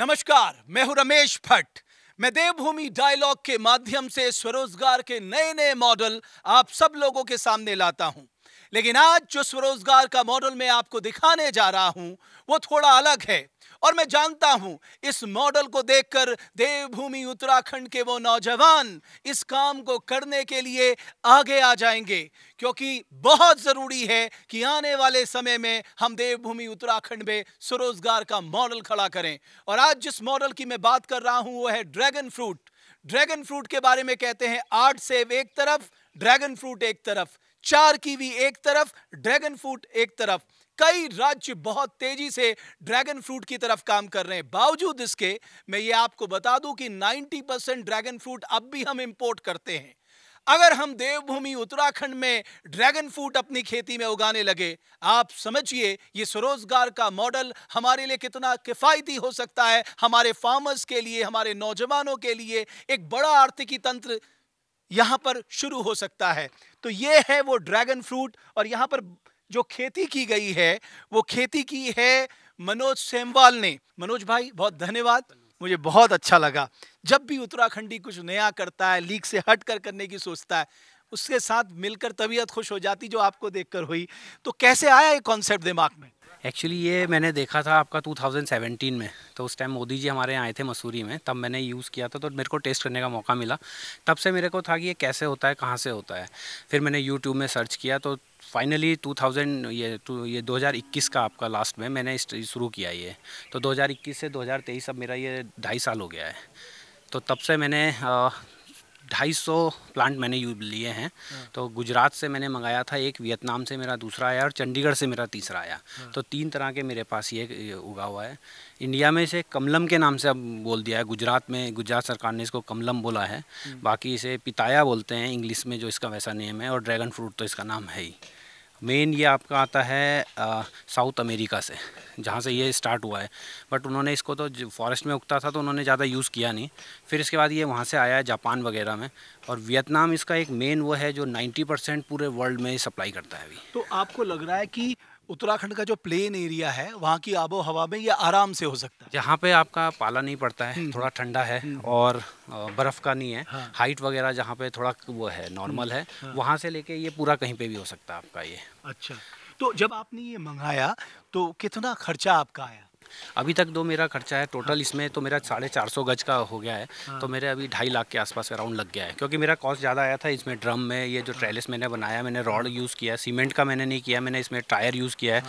नमस्कार मैं हूं रमेश भट्ट मैं देवभूमि डायलॉग के माध्यम से स्वरोजगार के नए नए मॉडल आप सब लोगों के सामने लाता हूं लेकिन आज जो स्वरोजगार का मॉडल मैं आपको दिखाने जा रहा हूं वो थोड़ा अलग है और मैं जानता हूं इस मॉडल को देखकर देवभूमि उत्तराखंड के वो नौजवान इस काम को करने के लिए आगे आ जाएंगे क्योंकि बहुत ज़रूरी है कि आने वाले समय में हम देवभूमि उत्तराखंड में स्वरोजगार का मॉडल खड़ा करें और आज जिस मॉडल की मैं बात कर रहा हूं वो है ड्रैगन फ्रूट ड्रैगन फ्रूट के बारे में कहते हैं आठ सेव एक तरफ ड्रैगन फ्रूट एक तरफ चार कीवी एक तरफ ड्रैगन फ्रूट एक तरफ कई राज्य बहुत तेजी से ड्रैगन फ्रूट की तरफ काम कर रहे हैं बावजूद इसके मैं ये आपको बता दूं कि 90 परसेंट ड्रैगन फ्रूट अब भी हम इंपोर्ट करते हैं अगर हम देवभूमि उत्तराखंड में ड्रैगन फ्रूट अपनी खेती में उगाने लगे आप समझिए ये स्वरोजगार का मॉडल हमारे लिए कितना किफ़ायती हो सकता है हमारे फार्मर्स के लिए हमारे नौजवानों के लिए एक बड़ा आर्थिकी तंत्र यहां पर शुरू हो सकता है तो ये है वो ड्रैगन फ्रूट और यहां पर जो खेती की गई है वो खेती की है मनोज सेमवाल ने मनोज भाई बहुत धन्यवाद मुझे बहुत अच्छा लगा जब भी उत्तराखंडी कुछ नया करता है लीक से हट कर करने की सोचता है उसके साथ मिलकर तबीयत खुश हो जाती जो आपको देखकर हुई तो कैसे आया ये कॉन्सेप्ट दिमाग में एक्चुअली ये मैंने देखा था आपका 2017 में तो उस टाइम मोदी जी हमारे यहाँ आए थे मसूरी में तब मैंने यूज़ किया था तो मेरे को टेस्ट करने का मौका मिला तब से मेरे को था कि ये कैसे होता है कहाँ से होता है फिर मैंने यूट्यूब में सर्च किया तो फाइनली 2000 ये टू तो ये 2021 का आपका लास्ट में मैंने शुरू किया ये तो 2021 से 2023 अब मेरा ये ढाई साल हो गया है तो तब से मैंने आ, ढाई सौ प्लांट मैंने यू लिए हैं हाँ। तो गुजरात से मैंने मंगाया था एक वियतनाम से मेरा दूसरा आया और चंडीगढ़ से मेरा तीसरा आया हाँ। तो तीन तरह के मेरे पास ये उगा हुआ है इंडिया में इसे कमलम के नाम से अब बोल दिया है गुजरात में गुजरात सरकार ने इसको कमलम बोला है हम्म। बाकी इसे पिताया बोलते हैं इंग्लिश में जो इसका वैसा नेम है और ड्रैगन फ्रूट तो इसका नाम है ही मेन ये आपका आता है साउथ अमेरिका से जहाँ से ये स्टार्ट हुआ है बट उन्होंने इसको तो फॉरेस्ट में उगता था तो उन्होंने ज़्यादा यूज़ किया नहीं फिर इसके बाद ये वहाँ से आया है जापान वगैरह में और वियतनाम इसका एक मेन वो है जो 90 परसेंट पूरे वर्ल्ड में सप्लाई करता है अभी तो आपको लग रहा है कि उत्तराखंड का जो प्लेन एरिया है वहाँ की आबो हवा में ये आराम से हो सकता है जहाँ पे आपका पाला नहीं पड़ता है हम्म। थोड़ा ठंडा है हम्म। और बर्फ़ का नहीं है हाँ। हाइट वगैरह जहाँ पे थोड़ा वो है नॉर्मल है हाँ। वहाँ से लेके ये पूरा कहीं पे भी हो सकता है आपका ये अच्छा तो जब आपने ये मंगाया तो कितना खर्चा आपका आया अभी तक दो मेरा खर्चा है टोटल हाँ। इसमें तो मेरा साढ़े चार सौ गज का हो गया है हाँ। तो मेरे अभी ढाई लाख के आसपास अराउंड लग गया है क्योंकि मेरा कॉस्ट ज़्यादा आया था इसमें ड्रम में ये जो ट्रेलिस हाँ। मैंने बनाया मैंने रॉड यूज़ हाँ। किया सीमेंट का मैंने नहीं किया मैंने इसमें टायर यूज़ किया है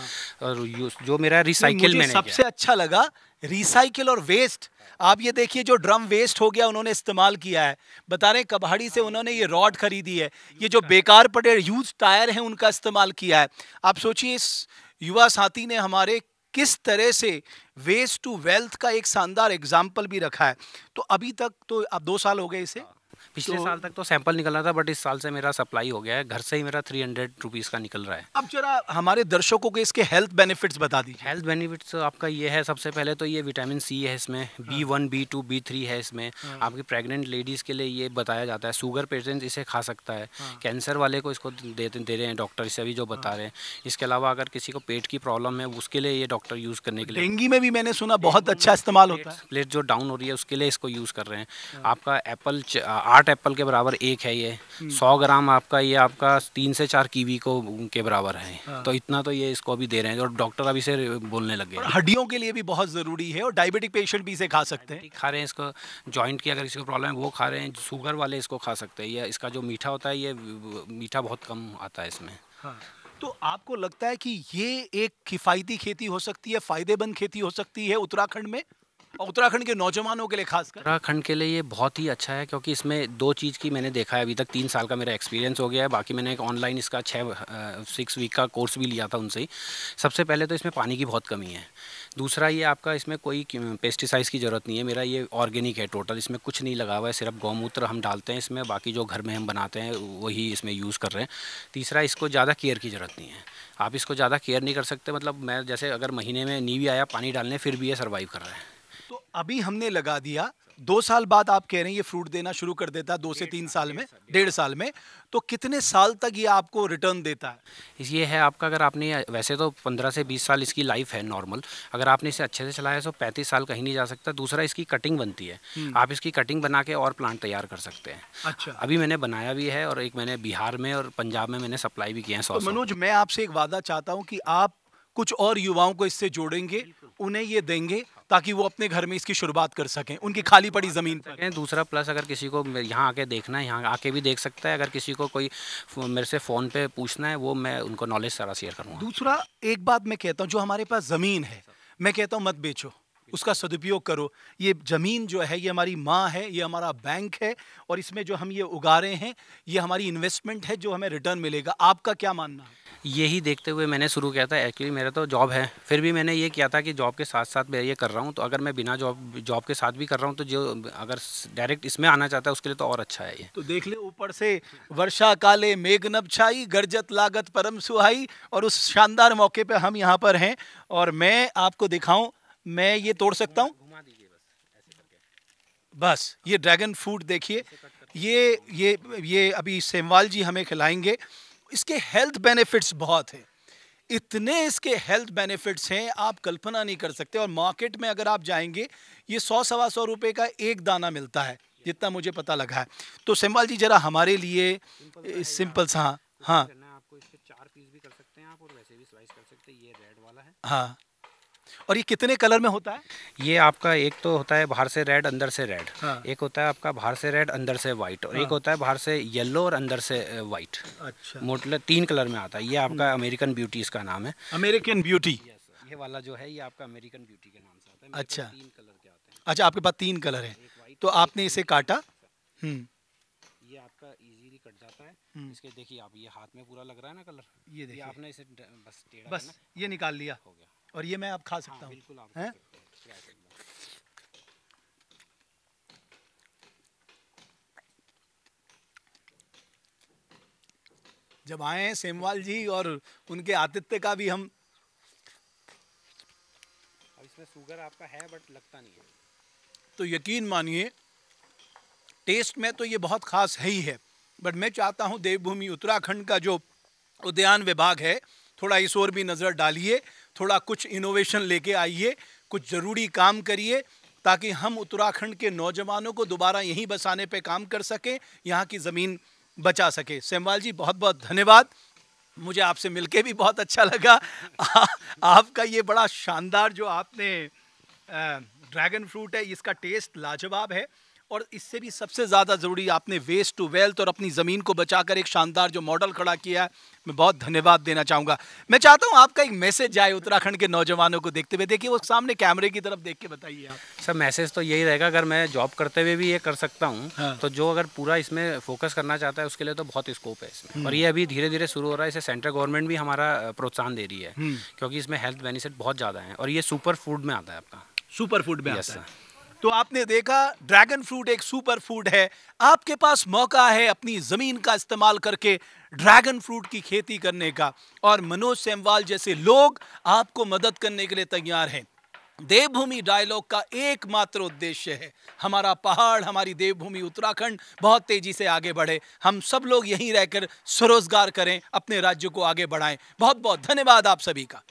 और जो मेरा रिसाइकिल मैंने सबसे अच्छा लगा रिसाइकिल और वेस्ट आप ये देखिए जो ड्रम वेस्ट हो गया उन्होंने इस्तेमाल किया है बता रहे कबाड़ी से उन्होंने ये रॉड खरीदी है ये जो बेकार पड़े यूज टायर हैं उनका इस्तेमाल किया है आप सोचिए इस युवा साथी ने हमारे किस तरह से वेस्ट टू वेल्थ का एक शानदार एग्जाम्पल भी रखा है तो अभी तक तो अब दो साल हो गए इसे हाँ। पिछले तो, साल तक तो सैंपल निकल रहा था बट इस साल से मेरा सप्लाई हो गया है घर से ही मेरा थ्री हंड्रेड रुपीज़ का निकल रहा है अब जरा हमारे दर्शकों को इसके हेल्थ बेनिफिट्स बता दीजिए हेल्थ बेनिफिट्स आपका ये है सबसे पहले तो ये विटामिन सी है इसमें B one B two B three है इसमें हाँ। आपकी प्रेगनेंट लेडीज़ के लिए ये बताया जाता है शुगर पेशेंट इसे खा सकता है कैंसर हाँ। वाले को इसको दे दे रहे हैं डॉक्टर इसे अभी जो बता हाँ। रहे हैं इसके अलावा अगर किसी को पेट की प्रॉब्लम है उसके लिए ये डॉक्टर यूज़ करने के लिए डेंगी में भी मैंने सुना बहुत अच्छा इस्तेमाल होता है प्लेट जो डाउन हो रही है उसके लिए इसको यूज़ कर रहे हैं आपका एप्पल आठ एप्पल के बराबर एक है ये हम्म। सौ ग्राम आपका ये आपका तीन से चार कीवी को के बराबर है हाँ। तो इतना तो ये इसको अभी दे रहे हैं और डॉक्टर अभी से बोलने लगे हड्डियों के लिए भी बहुत ज़रूरी है और डायबिटिक पेशेंट भी इसे खा सकते हैं खा रहे हैं इसको जॉइंट की अगर किसी को प्रॉब्लम है वो खा रहे हैं शुगर वाले इसको खा सकते हैं या इसका जो मीठा होता है ये मीठा बहुत कम आता है इसमें हाँ। तो आपको लगता है कि ये एक किफ़ायती खेती हो सकती है फ़ायदेमंद खेती हो सकती है उत्तराखंड में और उत्तराखंड के नौजवानों के लिए खासकर उत्तराखंड के लिए ये बहुत ही अच्छा है क्योंकि इसमें दो चीज़ की मैंने देखा है अभी तक तीन साल का मेरा एक्सपीरियंस हो गया है बाकी मैंने एक ऑनलाइन इसका छः सिक्स वीक का कोर्स भी लिया था उनसे ही सबसे पहले तो इसमें पानी की बहुत कमी है दूसरा ये आपका इसमें कोई पेस्टिसाइड्स की ज़रूरत नहीं है मेरा ये ऑर्गेनिक है टोटल इसमें कुछ नहीं लगा हुआ है सिर्फ गौमूत्र हम डालते हैं इसमें बाकी जो घर में हम बनाते हैं वही इसमें यूज़ कर रहे हैं तीसरा इसको ज़्यादा केयर की ज़रूरत नहीं है आप इसको ज़्यादा केयर नहीं कर सकते मतलब मैं जैसे अगर महीने में नीवी आया पानी डालने फिर भी ये सर्वाइव कर रहा है अभी हमने लगा दिया दो साल बाद आप कह रहे हैं ये फ्रूट देना शुरू कर देता है दो से तीन साल में डेढ़ साल में तो कितने साल तक ये आपको रिटर्न देता है ये है आपका अगर आपने वैसे तो पंद्रह से बीस साल इसकी लाइफ है नॉर्मल अगर आपने इसे अच्छे से चलाया तो पैंतीस साल कहीं नहीं जा सकता दूसरा इसकी कटिंग बनती है हम्म। आप इसकी कटिंग बना के और प्लांट तैयार कर सकते हैं अच्छा अभी मैंने बनाया भी है और एक मैंने बिहार में और पंजाब में मैंने सप्लाई भी किया है तो मनोज मैं आपसे एक वादा चाहता हूँ कि आप कुछ और युवाओं को इससे जोड़ेंगे उन्हें ये देंगे ताकि वो अपने घर में इसकी शुरुआत कर सकें उनकी खाली पड़ी ज़मीन पर दूसरा प्लस अगर किसी को यहाँ आके देखना है यहाँ आके भी देख सकता है अगर किसी को कोई मेरे से फ़ोन पे पूछना है वो मैं उनको नॉलेज सारा शेयर करूँगा दूसरा एक बात मैं कहता हूँ जो हमारे पास ज़मीन है मैं कहता हूँ मत बेचो उसका सदुपयोग करो ये ज़मीन जो है ये हमारी माँ है ये हमारा बैंक है और इसमें जो हम ये उगा रहे हैं ये हमारी इन्वेस्टमेंट है जो हमें रिटर्न मिलेगा आपका क्या मानना है यही देखते हुए मैंने शुरू किया था एक्चुअली मेरा तो जॉब है फिर भी मैंने ये किया था कि जॉब के साथ साथ मैं ये कर रहा हूँ तो अगर मैं बिना जॉब जॉब के साथ भी कर रहा हूँ तो जो अगर डायरेक्ट इसमें आना चाहता है उसके लिए तो और अच्छा है ये तो देख ले ऊपर से वर्षा काले मेघनब छाई गर्जत लागत परम सुहाई और उस शानदार मौके पर हम यहाँ पर हैं और मैं आपको दिखाऊँ मैं ये तोड़ सकता हूँ बस ये ड्रैगन फ्रूट देखिए ये ये ये अभी सेमवाल जी हमें खिलाएंगे इसके हेल्थ बेनिफिट्स बहुत हैं इतने इसके हेल्थ बेनिफिट्स हैं आप कल्पना नहीं कर सकते और मार्केट में अगर आप जाएंगे ये सौ सवा सौ रुपये का एक दाना मिलता है जितना मुझे पता लगा है तो सेमवाल जी जरा हमारे लिए सिंपल सा हाँ हाँ और ये कितने कलर में होता है ये आपका एक तो होता है बाहर से रेड अंदर से रेड हाँ। एक होता है आपका बाहर से रेड अंदर से व्हाइट और हाँ। एक होता है बाहर से येलो और अंदर से व्हाइट अच्छा मोटल तीन कलर में आता है ये आपका हम्म। अमेरिकन ब्यूटी इसका नाम है अमेरिकन ब्यूटी ये वाला जो है ये आपका अमेरिकन ब्यूटी के नाम से आता है अच्छा तीन कलर के आते हैं अच्छा आपके पास तीन कलर है तो आपने इसे काटा हम्म। ये आपका इजीली कट जाता है हम्म। इसके देखिए आप ये हाथ में पूरा लग रहा है ना कलर ये देखिए आपने इसे बस बस ये निकाल लिया हो गया और ये मैं आप खा सकता हाँ, हूँ जब आए सेमवाल जी और उनके आतिथ्य का भी हम अब इसमें शुगर आपका है बट लगता नहीं है तो यकीन मानिए टेस्ट में तो ये बहुत खास है ही है बट मैं चाहता हूँ देवभूमि उत्तराखंड का जो उद्यान विभाग है थोड़ा इस ओर भी नज़र डालिए थोड़ा कुछ इनोवेशन लेके आइए कुछ ज़रूरी काम करिए ताकि हम उत्तराखंड के नौजवानों को दोबारा यहीं बसाने पे काम कर सकें यहाँ की ज़मीन बचा सके सेमवाल जी बहुत बहुत धन्यवाद मुझे आपसे मिलके भी बहुत अच्छा लगा आ, आपका ये बड़ा शानदार जो आपने ड्रैगन फ्रूट है इसका टेस्ट लाजवाब है और इससे भी सबसे ज़्यादा ज़रूरी आपने वेस्ट टू वेल्थ और अपनी ज़मीन को बचाकर एक शानदार जो मॉडल खड़ा किया है मैं बहुत धन्यवाद देना चाहूँगा मैं चाहता हूँ आपका एक मैसेज आए उत्तराखंड के नौजवानों को देखते हुए देखिए वो सामने कैमरे की तरफ देख के बताइए आप सर मैसेज तो यही रहेगा अगर मैं जॉब करते हुए भी ये कर सकता हूँ हाँ। तो जो अगर पूरा इसमें फोकस करना चाहता है उसके लिए तो बहुत स्कोप है इसमें और हम्म। ये अभी धीरे धीरे शुरू हो रहा है इसे सेंट्रल गवर्नमेंट भी हमारा प्रोत्साहन दे रही है हम्म। क्योंकि इसमें हेल्थ बेनिफिट बहुत ज़्यादा है और ये सुपर फूड में आता है आपका सुपर फूड में आता है तो आपने देखा ड्रैगन फ्रूट एक सुपर फूड है आपके पास मौका है अपनी ज़मीन का इस्तेमाल करके ड्रैगन फ्रूट की खेती करने का और मनोज सेमवाल जैसे लोग आपको मदद करने के लिए तैयार हैं देवभूमि डायलॉग का एकमात्र उद्देश्य है हमारा पहाड़ हमारी देवभूमि उत्तराखंड बहुत तेज़ी से आगे बढ़े हम सब लोग यहीं रहकर स्वरोजगार करें अपने राज्य को आगे बढ़ाएं बहुत बहुत धन्यवाद आप सभी का